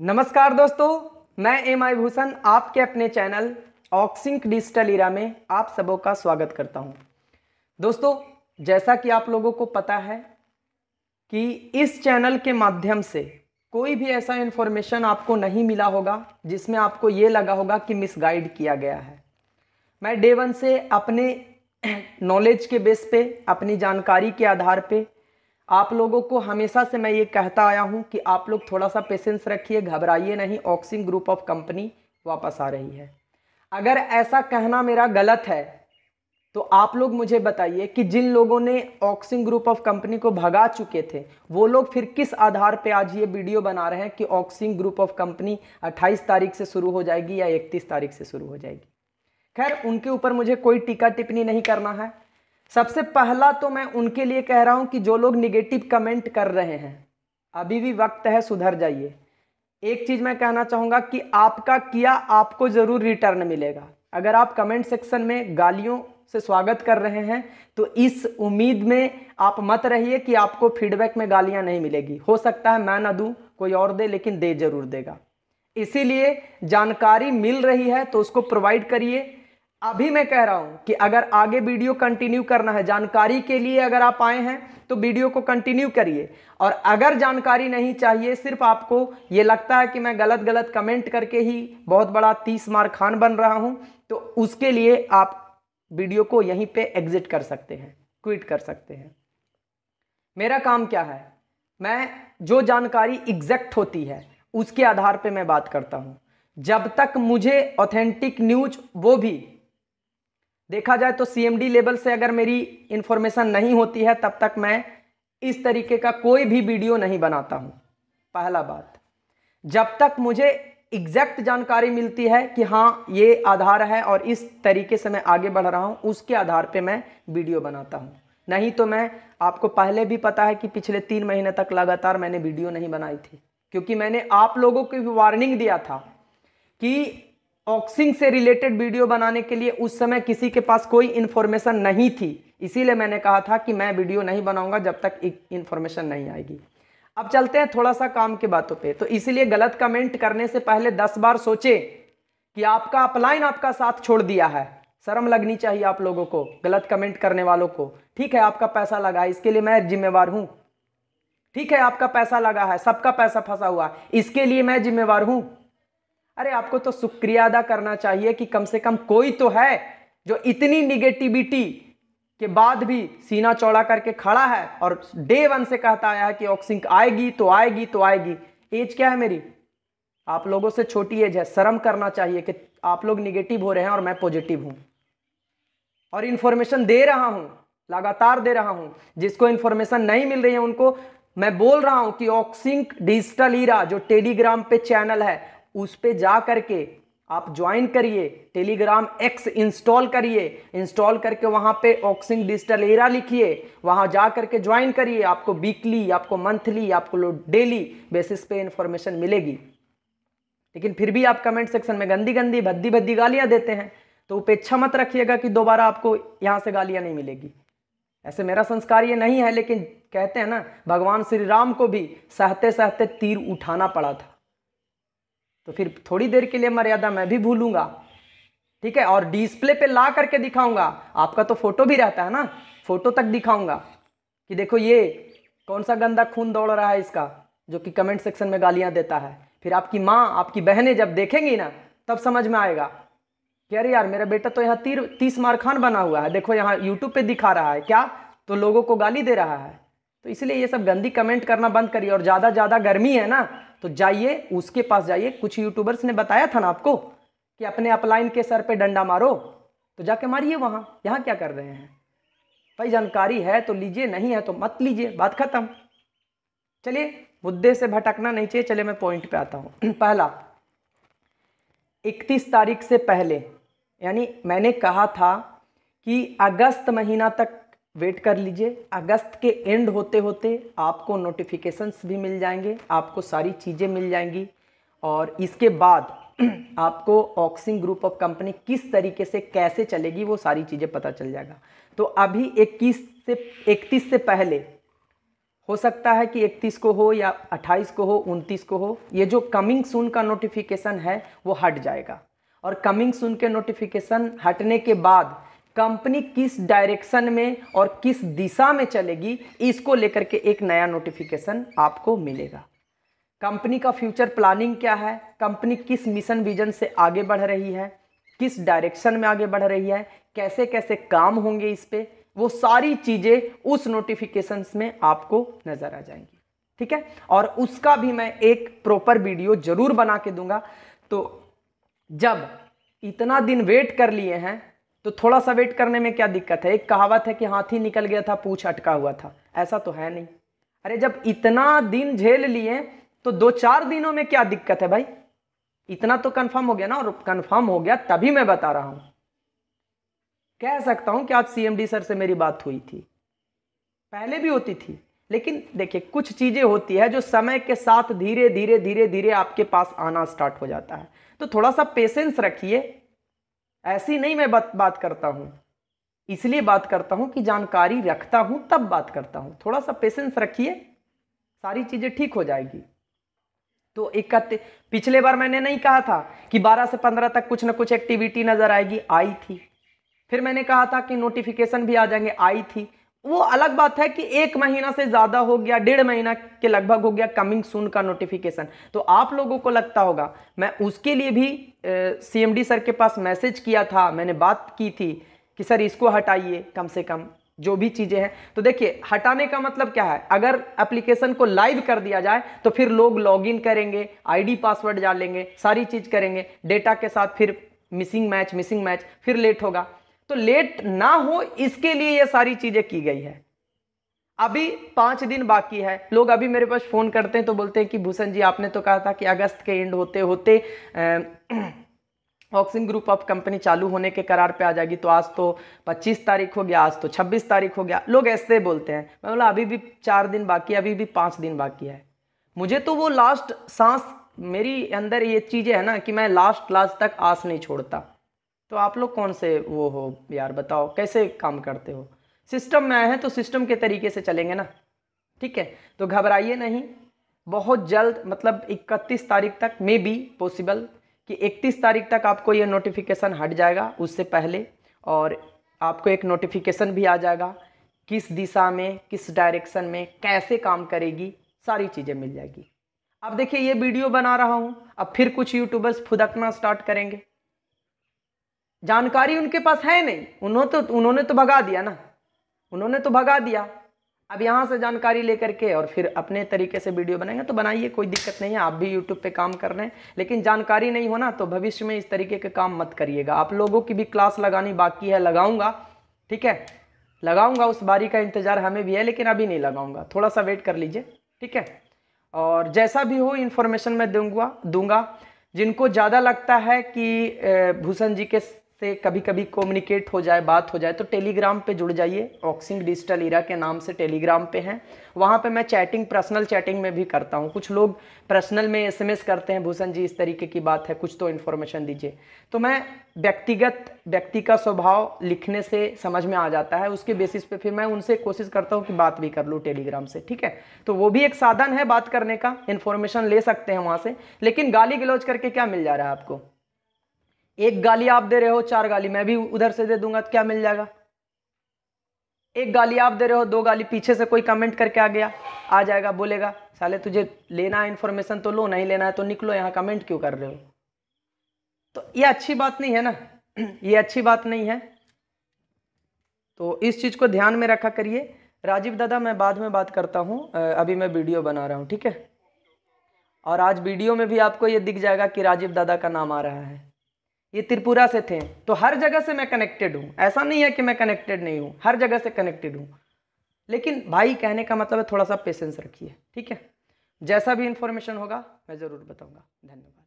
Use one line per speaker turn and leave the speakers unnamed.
नमस्कार दोस्तों मैं एम आई भूषण आपके अपने चैनल ऑक्सिंक डिजिटल इरा में आप सबों का स्वागत करता हूं दोस्तों जैसा कि आप लोगों को पता है कि इस चैनल के माध्यम से कोई भी ऐसा इन्फॉर्मेशन आपको नहीं मिला होगा जिसमें आपको ये लगा होगा कि मिसगाइड किया गया है मैं डे वन से अपने नॉलेज के बेस पे अपनी जानकारी के आधार पे आप लोगों को हमेशा से मैं ये कहता आया हूँ कि आप लोग थोड़ा सा पेशेंस रखिए घबराइए नहीं ऑक्सिंग ग्रुप ऑफ कंपनी वापस आ रही है अगर ऐसा कहना मेरा गलत है तो आप लोग मुझे बताइए कि जिन लोगों ने ऑक्सिंग ग्रुप ऑफ कंपनी को भगा चुके थे वो लोग फिर किस आधार पे आज ये वीडियो बना रहे हैं कि ऑक्सिंग ग्रुप ऑफ कंपनी 28 तारीख से शुरू हो जाएगी या 31 तारीख से शुरू हो जाएगी खैर उनके ऊपर मुझे कोई टीका टिप्पणी नहीं करना है सबसे पहला तो मैं उनके लिए कह रहा हूं कि जो लोग निगेटिव कमेंट कर रहे हैं अभी भी वक्त है सुधर जाइए एक चीज़ मैं कहना चाहूंगा कि आपका किया आपको ज़रूर रिटर्न मिलेगा अगर आप कमेंट सेक्शन में गालियों से स्वागत कर रहे हैं तो इस उम्मीद में आप मत रहिए कि आपको फीडबैक में गालियां नहीं मिलेगी हो सकता है मैं ना दू कोई और दे लेकिन दे ज़रूर देगा इसीलिए जानकारी मिल रही है तो उसको प्रोवाइड करिए अभी मैं कह रहा हूं कि अगर आगे वीडियो कंटिन्यू करना है जानकारी के लिए अगर आप आए हैं तो वीडियो को कंटिन्यू करिए और अगर जानकारी नहीं चाहिए सिर्फ आपको ये लगता है कि मैं गलत गलत कमेंट करके ही बहुत बड़ा तीस मार खान बन रहा हूं तो उसके लिए आप वीडियो को यहीं पे एग्जिट कर सकते हैं क्विट कर सकते हैं मेरा काम क्या है मैं जो जानकारी एग्जैक्ट होती है उसके आधार पर मैं बात करता हूँ जब तक मुझे ऑथेंटिक न्यूज वो भी देखा जाए तो सीएमडी लेवल से अगर मेरी इन्फॉर्मेशन नहीं होती है तब तक मैं इस तरीके का कोई भी वीडियो नहीं बनाता हूँ पहला बात जब तक मुझे एग्जैक्ट जानकारी मिलती है कि हाँ ये आधार है और इस तरीके से मैं आगे बढ़ रहा हूँ उसके आधार पे मैं वीडियो बनाता हूँ नहीं तो मैं आपको पहले भी पता है कि पिछले तीन महीने तक लगातार मैंने वीडियो नहीं बनाई थी क्योंकि मैंने आप लोगों को भी वार्निंग दिया था कि ऑक्सिंग से रिलेटेड वीडियो बनाने के लिए उस समय किसी के पास कोई इन्फॉर्मेशन नहीं थी इसीलिए मैंने कहा था कि मैं वीडियो नहीं बनाऊंगा जब तक इन्फॉर्मेशन नहीं आएगी अब चलते हैं थोड़ा सा काम की बातों पे तो इसीलिए गलत कमेंट करने से पहले दस बार सोचे कि आपका अपलाइन आपका साथ छोड़ दिया है शर्म लगनी चाहिए आप लोगों को गलत कमेंट करने वालों को ठीक है आपका पैसा लगा है इसके लिए मैं जिम्मेवार हूँ ठीक है आपका पैसा लगा है सबका पैसा फंसा हुआ इसके लिए मैं जिम्मेवार हूँ अरे आपको तो शुक्रिया अदा करना चाहिए कि कम से कम कोई तो है जो इतनी निगेटिविटी के बाद भी सीना चौड़ा करके खड़ा है और डे वन से कहता आया है कि ऑक्सिंक आएगी तो आएगी तो आएगी एज क्या है मेरी आप लोगों से छोटी एज है शर्म करना चाहिए कि आप लोग निगेटिव हो रहे हैं और मैं पॉजिटिव हूँ और इन्फॉर्मेशन दे रहा हूँ लगातार दे रहा हूँ जिसको इन्फॉर्मेशन नहीं मिल रही है उनको मैं बोल रहा हूँ कि ऑक्सिंक डिजिटल ईरा जो टेलीग्राम पे चैनल है उस पर जा करके आप ज्वाइन करिए टेलीग्राम एक्स इंस्टॉल करिए इंस्टॉल करके वहाँ पे ऑक्सिंग डिजिटल एरा लिखिए वहाँ जा करके ज्वाइन करिए आपको वीकली आपको मंथली आपको डेली बेसिस पे इन्फॉर्मेशन मिलेगी लेकिन फिर भी आप कमेंट सेक्शन में गंदी गंदी भद्दी भद्दी गालियाँ देते हैं तो उपेक्षा मत रखिएगा कि दोबारा आपको यहाँ से गालियाँ नहीं मिलेगी ऐसे मेरा संस्कार ये नहीं है लेकिन कहते हैं ना भगवान श्री राम को भी सहते सहते तीर उठाना पड़ा था तो फिर थोड़ी देर के लिए मर्यादा मैं भी भूलूंगा ठीक है और डिस्प्ले पे ला करके दिखाऊंगा आपका तो फोटो भी रहता है ना फोटो तक दिखाऊंगा कि देखो ये कौन सा गंदा खून दौड़ रहा है इसका जो कि कमेंट सेक्शन में गालियाँ देता है फिर आपकी माँ आपकी बहनें जब देखेंगी ना तब समझ में आएगा कि अरे यार मेरा बेटा तो यहाँ तीर तीस मारखान बना हुआ है देखो यहाँ यूट्यूब पे दिखा रहा है क्या तो लोगों को गाली दे रहा है तो इसलिए ये सब गंदी कमेंट करना बंद करिए और ज़्यादा ज़्यादा गर्मी है ना तो जाइए उसके पास जाइए कुछ यूट्यूबर्स ने बताया था ना आपको कि अपने अपलाइन के सर पे डंडा मारो तो जाके मारिए वहाँ यहाँ क्या कर रहे हैं भाई जानकारी है तो लीजिए नहीं है तो मत लीजिए बात खत्म चलिए मुद्दे से भटकना नहीं चाहिए चलिए मैं पॉइंट पे आता हूँ पहला 31 तारीख से पहले यानी मैंने कहा था कि अगस्त महीना तक वेट कर लीजिए अगस्त के एंड होते होते आपको नोटिफिकेशंस भी मिल जाएंगे आपको सारी चीज़ें मिल जाएंगी और इसके बाद आपको ऑक्सिंग ग्रुप ऑफ कंपनी किस तरीके से कैसे चलेगी वो सारी चीज़ें पता चल जाएगा तो अभी 21 से 31 से पहले हो सकता है कि 31 को हो या 28 को हो 29 को हो ये जो कमिंग सुन का नोटिफिकेशन है वो हट जाएगा और कमिंग सुन के नोटिफिकेशन हटने के बाद कंपनी किस डायरेक्शन में और किस दिशा में चलेगी इसको लेकर के एक नया नोटिफिकेशन आपको मिलेगा कंपनी का फ्यूचर प्लानिंग क्या है कंपनी किस मिशन विजन से आगे बढ़ रही है किस डायरेक्शन में आगे बढ़ रही है कैसे कैसे काम होंगे इस पर वो सारी चीज़ें उस नोटिफिकेशन में आपको नज़र आ जाएंगी ठीक है और उसका भी मैं एक प्रॉपर वीडियो जरूर बना के दूंगा तो जब इतना दिन वेट कर लिए हैं तो थोड़ा सा वेट करने में क्या दिक्कत है एक कहावत है कि हाथी निकल गया था पूछ अटका हुआ था ऐसा तो है नहीं अरे जब इतना दिन झेल लिए तो दो चार दिनों में क्या दिक्कत है भाई इतना तो कंफर्म हो गया ना और कंफर्म हो गया तभी मैं बता रहा हूं कह सकता हूं कि आज सीएमडी सर से मेरी बात हुई थी पहले भी होती थी लेकिन देखिए कुछ चीज़ें होती है जो समय के साथ धीरे धीरे धीरे धीरे आपके पास आना स्टार्ट हो जाता है तो थोड़ा सा पेशेंस रखिए ऐसी नहीं मैं बात बात करता हूँ इसलिए बात करता हूँ कि जानकारी रखता हूँ तब बात करता हूँ थोड़ा सा पेशेंस रखिए सारी चीज़ें ठीक हो जाएगी तो एक पिछले बार मैंने नहीं कहा था कि 12 से 15 तक कुछ ना कुछ एक्टिविटी नज़र आएगी आई थी फिर मैंने कहा था कि नोटिफिकेशन भी आ जाएंगे आई थी वो अलग बात है कि एक महीना से ज्यादा हो गया डेढ़ महीना के लगभग हो गया कमिंग सून का नोटिफिकेशन तो आप लोगों को लगता होगा मैं उसके लिए भी सीएमडी सर के पास मैसेज किया था मैंने बात की थी कि सर इसको हटाइए कम से कम जो भी चीज़ें हैं तो देखिए हटाने का मतलब क्या है अगर एप्लीकेशन को लाइव कर दिया जाए तो फिर लोग लॉगिन करेंगे आईडी पासवर्ड डालेंगे सारी चीज़ करेंगे डेटा के साथ फिर मिसिंग मैच मिसिंग मैच फिर लेट होगा तो लेट ना हो इसके लिए ये सारी चीज़ें की गई है अभी पाँच दिन बाकी है लोग अभी मेरे पास फ़ोन करते हैं तो बोलते हैं कि भूषण जी आपने तो कहा था कि अगस्त के एंड होते होते ऑक्सिन ग्रुप ऑफ कंपनी चालू होने के करार पे आ जाएगी तो आज तो 25 तारीख हो गया आज तो 26 तारीख हो गया लोग ऐसे बोलते हैं मैं बोला अभी भी चार दिन बाकी है अभी भी पाँच दिन बाकी है मुझे तो वो लास्ट सांस मेरी अंदर ये चीज़ें है ना कि मैं लास्ट लास्ट तक आस नहीं छोड़ता तो आप लोग कौन से वो हो यार बताओ कैसे काम करते हो सिस्टम में आए हैं तो सिस्टम के तरीके से चलेंगे ना ठीक है तो घबराइए नहीं बहुत जल्द मतलब 31 तारीख तक मे बी पॉसिबल कि 31 तारीख तक आपको ये नोटिफिकेशन हट जाएगा उससे पहले और आपको एक नोटिफिकेशन भी आ जाएगा किस दिशा में किस डायरेक्शन में कैसे काम करेगी सारी चीज़ें मिल जाएगी अब देखिए ये वीडियो बना रहा हूँ अब फिर कुछ यूट्यूबर्स फुदकना स्टार्ट करेंगे जानकारी उनके पास है नहीं उन्होंने तो उन्होंने तो भगा दिया ना उन्होंने तो भगा दिया अब यहाँ से जानकारी लेकर के और फिर अपने तरीके से वीडियो बनाएंगे तो बनाइए कोई दिक्कत नहीं है आप भी यूट्यूब पे काम कर रहे हैं लेकिन जानकारी नहीं होना तो भविष्य में इस तरीके के काम मत करिएगा आप लोगों की भी क्लास लगानी बाकी है लगाऊंगा ठीक है लगाऊंगा उस बारी का इंतज़ार हमें भी है लेकिन अभी नहीं लगाऊंगा थोड़ा सा वेट कर लीजिए ठीक है और जैसा भी हो इन्फॉर्मेशन मैं दूंगा दूंगा जिनको ज़्यादा लगता है कि भूषण जी के से कभी कभी कम्युनिकेट हो जाए बात हो जाए तो टेलीग्राम पे जुड़ जाइए ऑक्सिंग डिजिटल इरा के नाम से टेलीग्राम पे हैं वहाँ पे मैं चैटिंग पर्सनल चैटिंग में भी करता हूँ कुछ लोग पर्सनल में एसएमएस करते हैं भूषण जी इस तरीके की बात है कुछ तो इन्फॉर्मेशन दीजिए तो मैं व्यक्तिगत व्यक्ति का स्वभाव लिखने से समझ में आ जाता है उसके बेसिस पर फिर मैं उनसे कोशिश करता हूँ कि बात भी कर लूँ टेलीग्राम से ठीक है तो वो भी एक साधन है बात करने का इन्फॉर्मेशन ले सकते हैं वहाँ से लेकिन गाली गलौज करके क्या मिल जा रहा है आपको एक गाली आप दे रहे हो चार गाली मैं भी उधर से दे दूंगा तो क्या मिल जाएगा एक गाली आप दे रहे हो दो गाली पीछे से कोई कमेंट करके आ गया आ जाएगा बोलेगा साले तुझे लेना है इन्फॉर्मेशन तो लो नहीं लेना है तो निकलो यहाँ कमेंट क्यों कर रहे हो तो ये अच्छी बात नहीं है ना ये अच्छी बात नहीं है तो इस चीज़ को ध्यान में रखा करिए राजीव दादा मैं बाद में बात करता हूँ अभी मैं वीडियो बना रहा हूँ ठीक है और आज वीडियो में भी आपको ये दिख जाएगा कि राजीव दादा का नाम आ रहा है ये त्रिपुरा से थे तो हर जगह से मैं कनेक्टेड हूँ ऐसा नहीं है कि मैं कनेक्टेड नहीं हूँ हर जगह से कनेक्टेड हूँ लेकिन भाई कहने का मतलब है थोड़ा सा पेशेंस रखिए ठीक है जैसा भी इंफॉर्मेशन होगा मैं ज़रूर बताऊँगा धन्यवाद